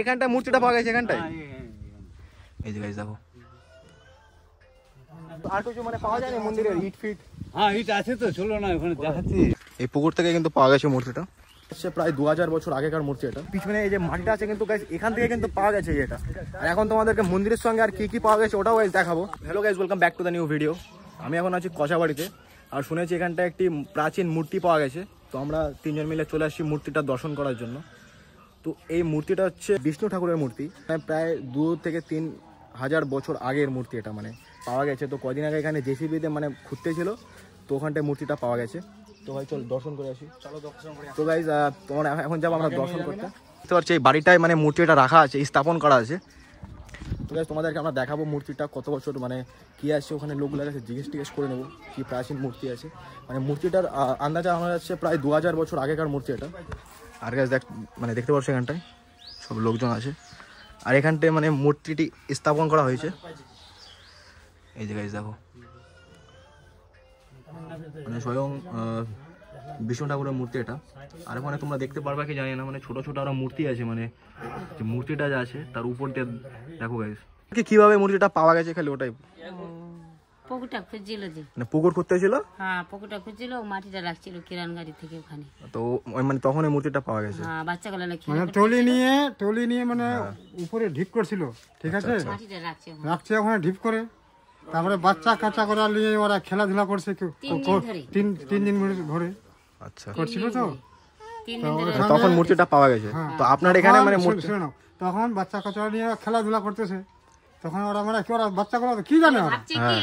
এখানটা মূর্তিটা পাওয়া গেছে এখানটায় হ্যাঁ, এই যে গাইস দেখো আর কিছু মানে পাওয়া যায় না মন্দিরের ইট ফিট হ্যাঁ ইট আছে তো চলো না ওখানে দেখাচ্ছি এই পুকুর থেকে কিন্তু পাওয়া গেছে মূর্তিটা সে প্রায় দু বছর আগেকার মূর্তি এটা পিছনে এই যে মাটিটা আছে কিন্তু গাইস এখান থেকে কিন্তু পাওয়া গেছে এটা আর এখন তোমাদেরকে মন্দিরের সঙ্গে আর কি কি পাওয়া গেছে ওটাও গাইজ দেখাবো hello guys welcome back to the new video আমি এখন আছি কচাবাড়িতে আর শুনেছি এখানটা একটি প্রাচীন মূর্তি পাওয়া গেছে তো আমরা তিনজন মিলে চলে আসছি মূর্তিটা দর্শন করার জন্য তো এই মূর্তিটা হচ্ছে বিষ্ণু ঠাকুরের মূর্তি মানে প্রায় দু থেকে তিন হাজার বছর আগের মূর্তি এটা মানে পাওয়া গেছে তো কদিন আগে এখানে জেসিবিতে মানে খুঁজতে ছিল তো ওখানটায় মূর্তিটা পাওয়া গেছে তো ভাই চল দর্শন করে আসি চলো দর্শন করে তো ভাই তোমার এখন যাবো আমরা দর্শন করতে বুঝতে পারছি এই বাড়িটায় মানে মূর্তিটা রাখা আছে স্থাপন করা আছে তো ভাই তোমাদেরকে আমরা দেখাবো মূর্তিটা কত বছর মানে কী আছে ওখানে লোকগুলো আছে জিজ্ঞেস টিজ্ঞেস করে নেবো কী প্রাচীন মূর্তি আছে মানে মূর্তিটার আন্দাজে আমার আছে প্রায় দু বছর আগেকার মূর্তি এটা আর গাছ দেখ মানে দেখতে পাচ্ছ এখানটায় সব লোকজন আছে আর এখানটায় মানে মূর্তিটি স্থাপন করা হয়েছে এই যে গাছ দেখো মানে স্বয়ং বিষ্ণু ঠাকুরের মূর্তি এটা আর ওখানে তোমরা দেখতে পারবে কি জানি না মানে ছোট ছোট আরো মূর্তি আছে মানে যে মূর্তিটা যা আছে তার উপর দিয়ে দেখো গাইস কিভাবে মূর্তিটা পাওয়া গেছে খালি ওটাই পুকুরটা খুঁজছিল মানে পুকুর খুঁজতে ছিল হ্যাঁ পুকুরটা খুঁজছিল মাটিটা রাখছিল কিরান গাড়ি থেকে ওখানে তো মানে তখন ওই মূর্তিটা পাওয়া গেছে হ্যাঁ বাচ্চা গুলো নাকি মানে টলি নিয়ে টলি নিয়ে মানে হ্যাঁ। উপরে ঢিপ করছিল ঠিক আচ্ছা, আছে আচ্ছা। মাটিটা রাখছে রাখছে ওখানে ঢিপ করে তারপরে বাচ্চা কাচ্চা করা নিয়ে ওরা খেলাধুলা করছে কেউ তিন তিন দিন ধরে আচ্ছা করছিল তো তখন মূর্তিটা পাওয়া গেছে হ্যাঁ। তো আপনার এখানে মানে তখন বাচ্চা কাচড়া নিয়ে খেলাধুলা করতেছে তখন ওরা মানে কি ওরা বাচ্চাগুলো কি জানে ওরা হ্যাঁ।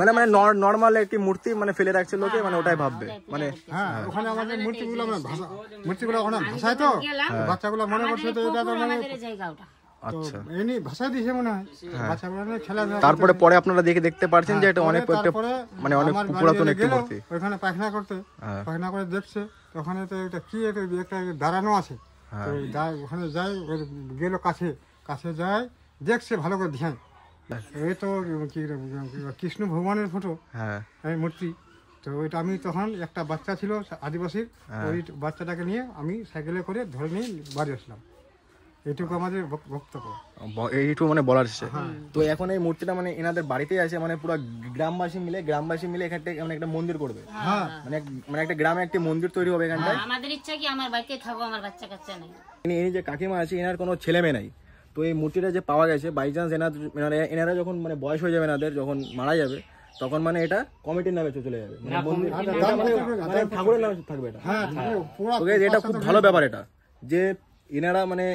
মানে, মানে মানে নর্মাল একটি মূর্তি মানে ফেলে রাখছে লোকে মানে ওটাই হ্যাঁ, ভাববে মানে হ্যাঁ ওখানে আমাদের মূর্তিগুলো মানে ভাষা মূর্তিগুলো ওখানে ভাষায় তো বাচ্চাগুলো মনে করছে তো এটা তো মানে মনে হয় বাচ্চাগুলো খেলা তারপরে পরে আপনারা দেখে দেখতে পারছেন হ্যাঁ, যে এটা অনেক একটা মানে অনেক পুরাতন একটি মূর্তি ওখানে পায়খানা করতে পায়খানা করে দেখছে ওখানে তো এটা কি একটা দাঁড়ানো আছে ওখানে যায় গেল কাছে কাছে যায় দেখছে ভালো করে ধ্যান এ তো কৃষ্ণ ভগবানের ফটো হ্যাঁ মূর্তি তো ওইটা আমি তখন একটা বাচ্চা ছিল আদিবাসীর হ্যাঁ। ওই বাচ্চাটাকে নিয়ে আমি সাইকেলে করে ধরে নিয়ে বাড়ি আসলাম এটুকু আমাদের বক্তব্য এইটুকু মানে বলার হ্যাঁ। তো এখন এই মূর্তিটা মানে এনাদের বাড়িতে আছে মানে পুরো গ্রামবাসী মিলে গ্রামবাসী মিলে এখানে মানে একটা মন্দির করবে হ্যাঁ। মানে মানে একটা গ্রামে একটি মন্দির তৈরি হবে এখানটায় আমাদের ইচ্ছা কি আমার বাড়িতে থাকবো আমার বাচ্চা কাচ্চা নাই ইনি যে কাকিমা আছে এনার কোনো ছেলে মেয়ে নাই তো এই মূর্তিটা যে পাওয়া গেছে বাই চান্স এনার মানে এনারা যখন মানে বয়স হয়ে যাবে এনাদের যখন মারা যাবে তখন মানে এটা কমিটির নামে চলে যাবে মানে, মানে-, মানে ঠাকুরের নামে থাকবে এটা হ্যাঁ, হ্যাঁ। এটা খুব ভালো ব্যাপার এটা যে এনারা মানে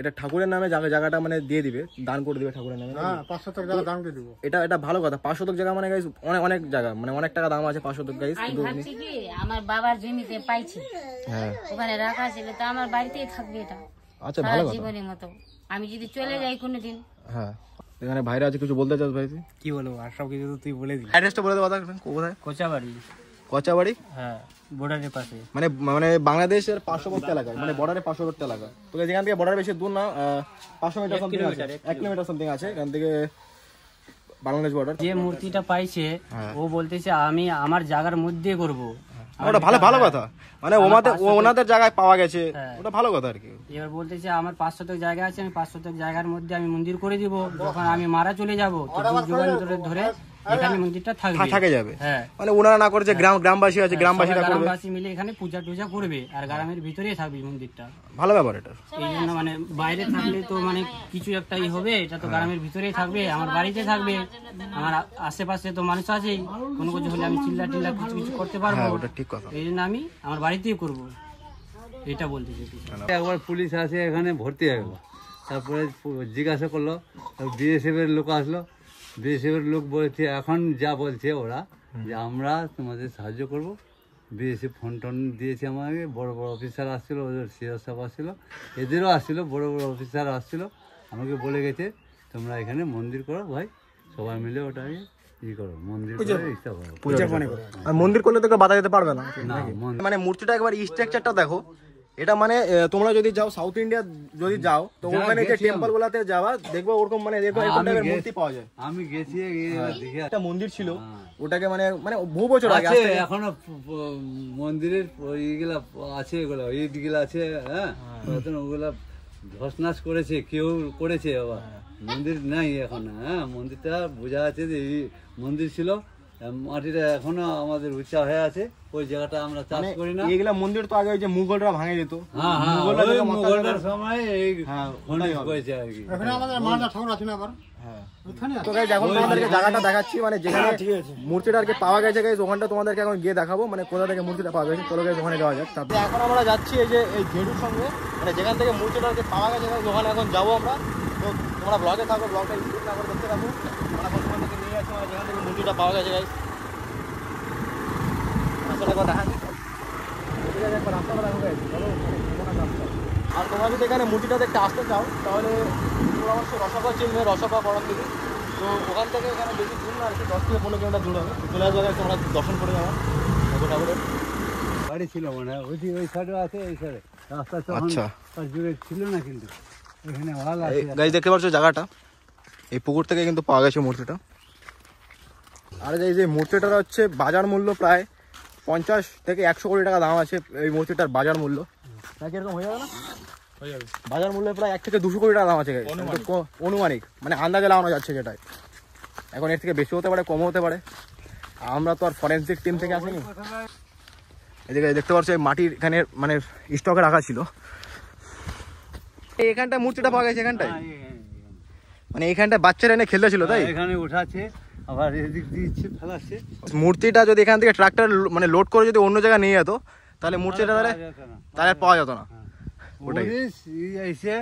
এটা ঠাকুরের নামে জায়গাটা মানে দিয়ে দিবে দান করে দিবে ঠাকুরের নামে হ্যাঁ, এটা এটা ভালো কথা পাঁচশো শতক জায়গা মানে গাইস অনেক অনেক জায়গা মানে অনেক টাকা দাম আছে পাঁচশো শতক গাইস আমার বাবার জমিতে পাইছি ওখানে রাখা ছিল তো আমার বাড়িতেই থাকবে এটা আচ্ছা ভালো কথা জীবনের মতো আমি যদি চলে যাই কোনোদিন হ্যাঁ এখানে ভাইরা আছে কিছু বলতে চাস ভাই কি বলবো আর সব কিছু তুই বলে দিবি অ্যাড্রেসটা বলে দেবা কোথায় কোচাবাড়ি কোচাবাড়ি হ্যাঁ বর্ডারের পাশে মানে মানে বাংলাদেশের পার্শ্ববর্তী এলাকা মানে বর্ডারের পার্শ্ববর্তী এলাকা তোকে যেখান থেকে বর্ডার বেশি দূর না পাঁচশো মিটার সামথিং আছে এক কিলোমিটার সামথিং আছে এখান থেকে বাংলাদেশ বর্ডার যে মূর্তিটা পাইছে হ্যাঁ। ও বলতেছে আমি আমার জায়গার মধ্যে করব ওটা ভালো ভালো হ্যাঁ। কথা মানে ওনাদের ওনাদের জায়গায় পাওয়া গেছে হ্যাঁ। ওটা ভালো কথা আর কি এবার বলতেছে আমার পাঁচ শতক জায়গা আছে আমি পাঁচ শতক জায়গার মধ্যে আমি মন্দির করে দিব যখন আমি মারা চলে যাব ধরে মন্দিরটা থাকবে যাবে হ্যাঁ মানে না করে যে হ্যাঁ। গ্রাম আছে হ্যাঁ, গ্রামবাসীরা গ্রামবাসী মিলে এখানে পূজা করবে আর হ্যাঁ। গ্রামের ভিতরেই থাকবে মন্দিরটা ভালো ব্যাপার এই জন্য মানে বাইরে থাকলে তো মানে কিছু হবে এটা তো গ্রামের ভিতরেই থাকবে আমার থাকবে আমার আশেপাশে তো মানুষ আছেই কোনো কিছু হলে আমি চিল্লা টিল্লা কিছু কিছু করতে পারবো ওটা ঠিক কথা এই জন্য আমি আমার বাড়িতেই করব এটা বলতে একবার পুলিশ আছে এখানে ভর্তি হয়ে তারপরে জিজ্ঞাসা করলো বিএসএফ এর লোক আসলো বিএসএফের লোক বলছে এখন যা বলছে ওরা যে আমরা তোমাদের সাহায্য করব বিএসএফ ফোন টোন দিয়েছে আমাকে বড় বড় অফিসার আসছিলো ওদের সিও সাহেব আসছিলো এদেরও আসছিলো বড় বড় অফিসার আসছিলো আমাকে বলে গেছে তোমরা এখানে মন্দির করো ভাই সবাই মিলে ওটাকে মন্দির করলে তোকে বাধা দিতে পারবে না মানে মূর্তিটা একবার স্ট্রাকচারটা দেখো এটা মানে তোমরা যদি যাও সাউথ ইন্ডিয়া যদি যাও তো ওখানে যে টেম্পল গুলাতে যাওয়া দেখবো ওরকম মানে দেখবো এরকম টাইপের হ্যাঁ, মূর্তি পাওয়া যায় আমি গেছি হ্যাঁ। একটা মন্দির ছিল হ্যাঁ। ওটাকে মানে মানে বহু বছর আগে আছে এখনো মন্দিরের ইগুলা আছে এগুলা ইটগুলা আছে হ্যাঁ ওগুলা ধসনাস করেছে কেউ করেছে আবার মন্দির নাই এখন হ্যাঁ মন্দিরটা বোঝা আছে যে এই মন্দির ছিল মাটিটা এখনো আমাদের উঁচা হয়ে আছে ওই জায়গাটা আমরা চাষ মানে করি না এগুলা মন্দির তো আগে ওই যে মুঘলরা ভাঙে যেত হ্যাঁ, হ্যাঁ, মুঘলরার সময় এই হ্যাঁ, হয়েছে আর কি এখন আমাদের মালদা ঠাকুর আছেন আবার তো জায়গাটা দেখাচ্ছি মানে মূর্তিটা আর কি পাওয়া গেছে গাইজ তোমাদেরকে এখন গিয়ে দেখাবো মানে কোথা থেকে মূর্তিটা পাওয়া গেছে চলো ওখানে যাওয়া যাক তারপরে এখন আমরা যাচ্ছি এই যে এই ঘেরুর সঙ্গে মানে যেখান থেকে মূর্তিটা আর কি পাওয়া গেছে ওখানে এখন যাবো আমরা তো তোমরা ব্লগে থাকো ব্লগটা ইউটিউব না করে দেখতে থাকো দুটা পাওয়া গেছে গাইস আসলে কথা আর তোমরা যদি এখানে মুটিটা দেখতে আসতে চাও তাহলে পরামর্শ রসাপা চিনবে রসাপা করার থেকে তো ওখান থেকে এখানে বেশি দূর না আর দশ থেকে পনেরো কিলোমিটার দূর হবে চলে আসবে তোমরা দর্শন করে যাবো ঠাকুরের বাড়ি ছিল মনে হয় ওই ওই সাইডে আছে এই সাইডে রাস্তা আচ্ছা জুড়ে ছিল না কিন্তু এখানে ভালো আছে গাছ দেখতে পাচ্ছ জায়গাটা এই পুকুর থেকে কিন্তু পাওয়া গেছে মূর্তিটা আর এই যে মূর্তিটার হচ্ছে বাজার মূল্য প্রায় পঞ্চাশ থেকে একশো কোটি টাকা দাম আছে এই মূর্তিটার বাজার মূল্য এরকম হয়ে যাবে না বাজার মূল্য প্রায় এক থেকে দুশো কোটি টাকা দাম আছে অনুমানিক মানে আন্দাজে লাগানো যাচ্ছে যেটাই এখন এর থেকে বেশি হতে পারে কমও হতে পারে আমরা তো আর ফরেন্সিক টিম থেকে আসিনি এদিকে দেখতে পাচ্ছি মাটির এখানে মানে স্টকে রাখা ছিল এখানটা মূর্তিটা পাওয়া গেছে এখানটায় হ্যাঁ, মানে এখানটা বাচ্চারা এনে খেলতে ছিল তাই হ্যাঁ, এখানে উঠাচ্ছে আবার এদিক দিচ্ছে ফেলাচ্ছে মূর্তিটা যদি এখান থেকে ট্রাক্টর মানে লোড করে যদি অন্য জায়গায় নিয়ে যেত তাহলে মূর্তিটা তাহলে তাহলে পাওয়া যেত না হ্যাঁ। ওটাই এসে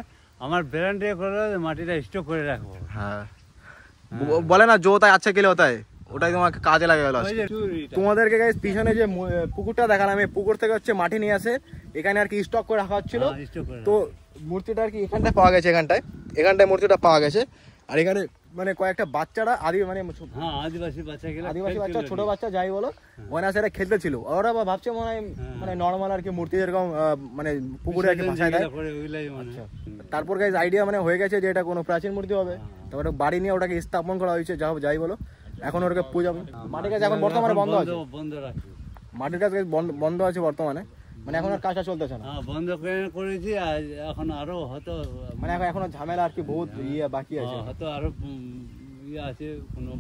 আমার ব্র্যান্ডে করে মাটিটা স্টক করে রাখবো হ্যাঁ, হ্যাঁ। বলে না জো তাই আছে গেলে ওটাই ওটাই তোমাকে কাজে লাগে গেল তোমাদেরকে গাইস পিছনে যে পুকুরটা দেখালাম এই পুকুর থেকে হচ্ছে মাটি নিয়ে আসে এখানে আর কি স্টক করে রাখা হচ্ছিল হ্যাঁ, তো মূর্তিটা আর কি এখানটায় পাওয়া গেছে এখানটায় এখানটায় মূর্তিটা পাওয়া গেছে আর এখানে মানে কয়েকটা বাচ্চারা আদি মানে হ্যাঁ, আদিবাসী বাচ্চা ছোট বাচ্চা যাই বলো মনে হ্যাঁ। সেটা খেলতে ছিল ওরা ভাবছে মনে হয় হ্যাঁ। মানে নর্মাল আর কি মূর্তি যেরকম মানে পুকুরে আর কি দেয় আচ্ছা। তারপর গাইজ আইডিয়া মানে হয়ে গেছে যে এটা কোনো প্রাচীন মূর্তি হবে তারপরে বাড়ি নিয়ে ওটাকে স্থাপন করা হয়েছে যা যাই বলো এখন ওরকে পূজা মাটির কাছে এখন বর্তমানে বন্ধ আছে বন্ধ রাখি মাটির কাছে বন্ধ আছে বর্তমানে মানে এখন আর কাজটা চলতেছে না হ্যাঁ, বন্ধ করেছি আর এখন আরো হয়তো মানে এখন এখনো ঝামেলা আর কি বহুত হ্যাঁ, ইয়ে বাকি হ্যাঁ, আছে হয়তো আরো ইয়ে আছে কোনো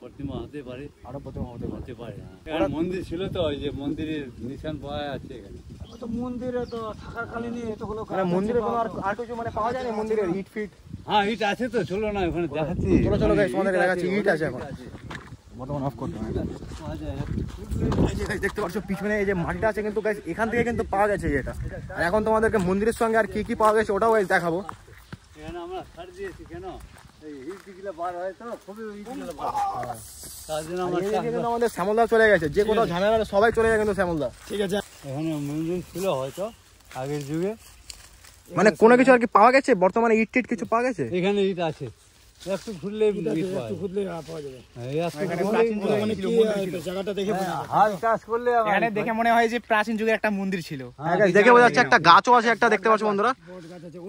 প্রতিমা হতে পারে আরো প্রতিমা হতে হতে পারে একটা মন্দির ছিল তো ওই যে মন্দিরের নিশান পাওয়া আছে এখানে তো মন্দিরে তো থাকাকালীনই এতগুলো মানে মন্দিরে কোনো আর কিছু মানে পাওয়া যায় না মন্দিরের ইট ফিট হ্যাঁ ইট আছে তো চলো না ওখানে দেখাচ্ছি চলো চলো গাইস তোমাদের দেখাচ্ছি ইট আছে এখন অফ করতে হবে দেখতে পাচ্ছ পিছনে এই যে মাটিটা আছে কিন্তু এখান থেকে কিন্তু পাওয়া গেছে এটা আর এখন তোমাদেরকে মন্দিরের সঙ্গে আর কি কি পাওয়া গেছে ওটাও দেখাবো আমাদের শ্যামলদা চলে গেছে যে কোনো ঝামেলা সবাই চলে যায় কিন্তু শ্যামলদা ঠিক আছে এখানে মন্দির ছিল হয়তো আগের যুগে মানে কোনো কিছু আর কি পাওয়া গেছে বর্তমানে ইট টিট কিছু পাওয়া গেছে এখানে ইট আছে একটু ঘুরলে একটু ঘুরলে হ্যাঁ, হ্যাঁ, দেখে মনে হয় যে প্রাচীন যুগের একটা মন্দির ছিল হ্যাঁ, দেখে বোঝা যাচ্ছে একটা গাছও আছে একটা দেখতে পাচ্ছ বন্ধুরা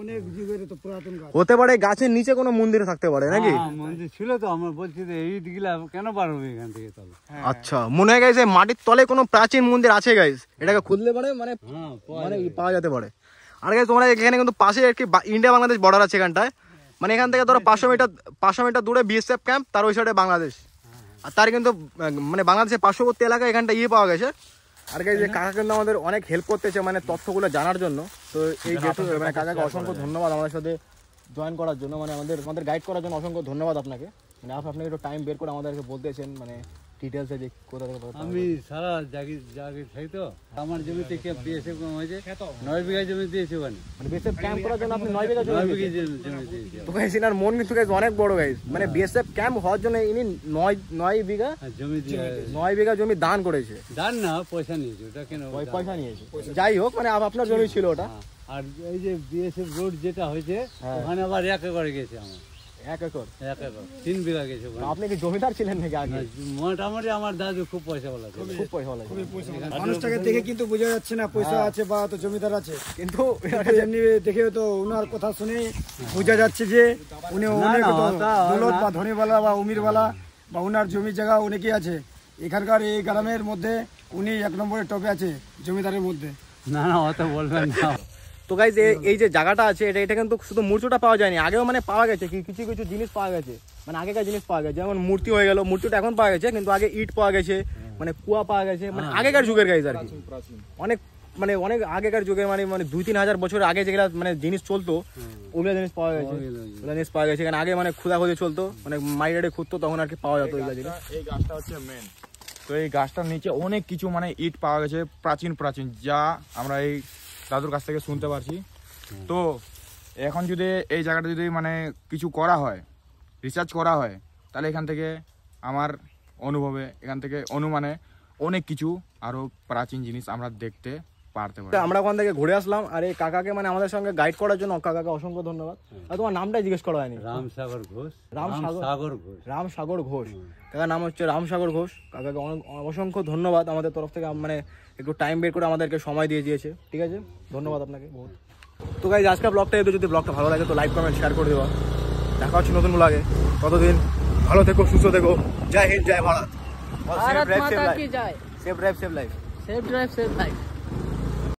অনেক যুগের তো পুরাতন গাছ হতে পারে গাছের নিচে কোনো মন্দির থাকতে পারে নাকি মন্দির ছিল তো আমরা বলছি যে এই দিকলা কেন পারবে এখান থেকে তাহলে আচ্ছা মনে হয় গেছে মাটির তলে কোনো প্রাচীন মন্দির আছে গাইস এটাকে খুললে পারে মানে মানে পাওয়া যেতে পারে আর গাইজ তোমরা এখানে কিন্তু পাশে কি ইন্ডিয়া বাংলাদেশ বর্ডার আছে এখানটায় মানে এখান থেকে ধরো পাঁচশো মিটার পাঁচশো মিটার দূরে বিএসএফ ক্যাম্প তার ওই সাইডে বাংলাদেশ আর তার কিন্তু মানে বাংলাদেশের পার্শ্ববর্তী এলাকায় এখানটা ইয়ে পাওয়া গেছে আর যে কাকা কিন্তু আমাদের অনেক হেল্প করতেছে মানে তথ্যগুলো জানার জন্য তো এই মানে কাকাকে অসংখ্য ধন্যবাদ আমাদের সাথে জয়েন করার জন্য মানে আমাদের আমাদের গাইড করার জন্য অসংখ্য ধন্যবাদ আপনাকে মানে আপনি একটু টাইম বের করে আমাদেরকে বলতেছেন মানে কোথা থেকে আমি সারা জাগি জাগি থাকি তো আমার জমিতে কম হয়েছে নয় বিঘা জমি মানে ক্যাম্প করার জন্য আপনি বিঘা জমি দিয়েছি তো ইনার মন কিন্তু অনেক বড় মানে ক্যাম্প হওয়ার জন্য ইনি বিঘা জমি বিঘা জমি দান করেছে দান না পয়সা নিয়েছে ওটা কেন পয়সা নিয়েছে যাই হোক মানে আপনার জমি ছিল ওটা হ্যাঁ। আর এই যে বিএসএফ রোড যেটা হয়েছে হ্যাঁ। ওখানে আবার একেবারে গেছে আমার এক আপনি কি জমিদার ছিলেন আগে মোটামুটি আমার খুব পয়সা মানুষটাকে দেখে কিন্তু বোঝা যাচ্ছে না পয়সা হ্যাঁ। আছে বা জমিদার আছে কিন্তু দেখে তো উনার কথা শুনে বোঝা যাচ্ছে যে উনি বা ধনীবালা বা জমি জায়গা অনেকেই আছে এখানকার এই গ্রামের মধ্যে উনি এক নম্বরের টপে আছে জমিদারের মধ্যে না না অত বলবেন না তো গাইজ এই যে জায়গাটা আছে এটা এটা কিন্তু শুধু মূর্তিটা পাওয়া যায়নি আগেও মানে পাওয়া গেছে কিছু কিছু জিনিস পাওয়া গেছে মানে আগেকার জিনিস পাওয়া গেছে যেমন মূর্তি হয়ে গেল মূর্তিটা এখন পাওয়া গেছে কিন্তু আগে ইট পাওয়া গেছে মানে কুয়া পাওয়া গেছে মানে হ্যাঁ। আগেকার যুগের গাইজ আর কি অনেক মানে অনেক আগেকার যুগে মানে মানে দুই তিন হাজার বছর আগে যেগুলা মানে জিনিস চলতো হ্যাঁ। ওগুলো জিনিস পাওয়া গেছে ওগুলো জিনিস পাওয়া গেছে কারণ আগে মানে খুদা খুঁজে চলতো মানে মাইডারে খুঁজতো তখন আর কি পাওয়া যেত এই গাছটা হচ্ছে মেন তো এই গাছটার নিচে অনেক কিছু মানে ইট পাওয়া গেছে প্রাচীন প্রাচীন যা আমরা এই দাদুর কাছ থেকে শুনতে পারছি তো এখন যদি এই জায়গাটা যদি মানে কিছু করা হয় রিসার্চ করা হয় তাহলে এখান থেকে আমার অনুভবে এখান থেকে অনুমানে অনেক কিছু আরও প্রাচীন জিনিস আমরা দেখতে পারতে পারে আমরা ওখান থেকে ঘুরে আসলাম আর এই কাকাকে মানে আমাদের সঙ্গে গাইড করার জন্য কাকাকে অসংখ্য ধন্যবাদ হ্যাঁ। আর তোমার নামটাই জিজ্ঞেস করা হয়নি রামসাগর ঘোষ রামসাগর ঘোষ রামসাগর ঘোষ হ্যাঁ। কাকার নাম হচ্ছে রামসাগর ঘোষ কাকাকে অনেক অসংখ্য ধন্যবাদ আমাদের তরফ থেকে মানে একটু টাইম বের করে আমাদেরকে সময় দিয়ে দিয়েছে ঠিক আছে ধন্যবাদ আপনাকে বহুত তো গাইজ আজকে ব্লগটা এদের যদি ব্লগটা ভালো লাগে তো লাইক কমেন্ট শেয়ার করে দেওয়া দেখা হচ্ছে নতুন লাগে কতদিন ভালো থেকো সুস্থ থেকো জয় হিন্দ জয় Bharat save drive life save drive life save drive save life